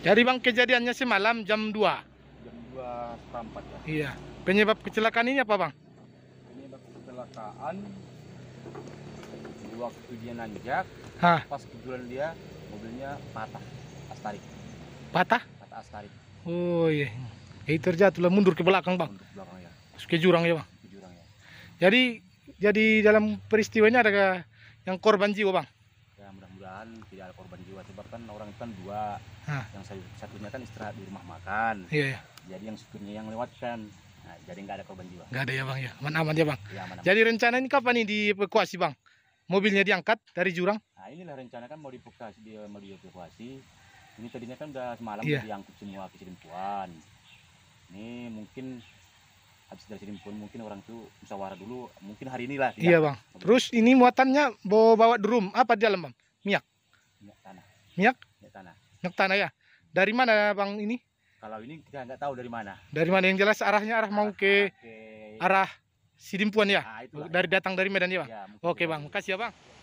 Dari bang kejadiannya sih malam jam 2. Jam 2 sampai ya. Iya. Penyebab kecelakaan ini apa bang? Penyebab kecelakaan waktu dia nanjak, Hah? pas kebetulan dia mobilnya patah astarik. Patah? Patah astarik. Oh iya. Eh, itu terjatuh lah mundur ke belakang bang. Mundur ke belakang ya. Ke jurang ya bang. Ke jurang ya. Jadi jadi dalam peristiwanya ada yang korban jiwa bang? mudah-mudahan tidak ada korban jiwa sebab kan orang itu kan dua Hah. yang satunya kan istirahat di rumah makan iya, iya. jadi yang satunya yang lewat kan nah, jadi nggak ada korban jiwa nggak ada ya bang ya aman aman ya bang ya, aman, aman. jadi rencana ini kapan nih dievakuasi bang mobilnya diangkat dari jurang nah inilah rencana kan mau dievakuasi dia mau dievakuasi ini tadinya kan udah semalam iya. diangkut semua ke Cirempuan ini mungkin habis dari sini pun mungkin orang itu bisa warah dulu mungkin hari inilah iya bang terus ini muatannya bawa bawa drum apa di dalam bang Minyak. Minyak tanah. Minyak? Minyak tanah. Minyak tanah ya. Dari mana Bang ini? Kalau ini kita nggak tahu dari mana. Dari mana yang jelas arahnya arah, mau ke, arah, Sidimpuan ya. Nah, dari ya. datang dari Medan ya, Bang. Ya, Oke, ya. Bang. Makasih ya, Bang.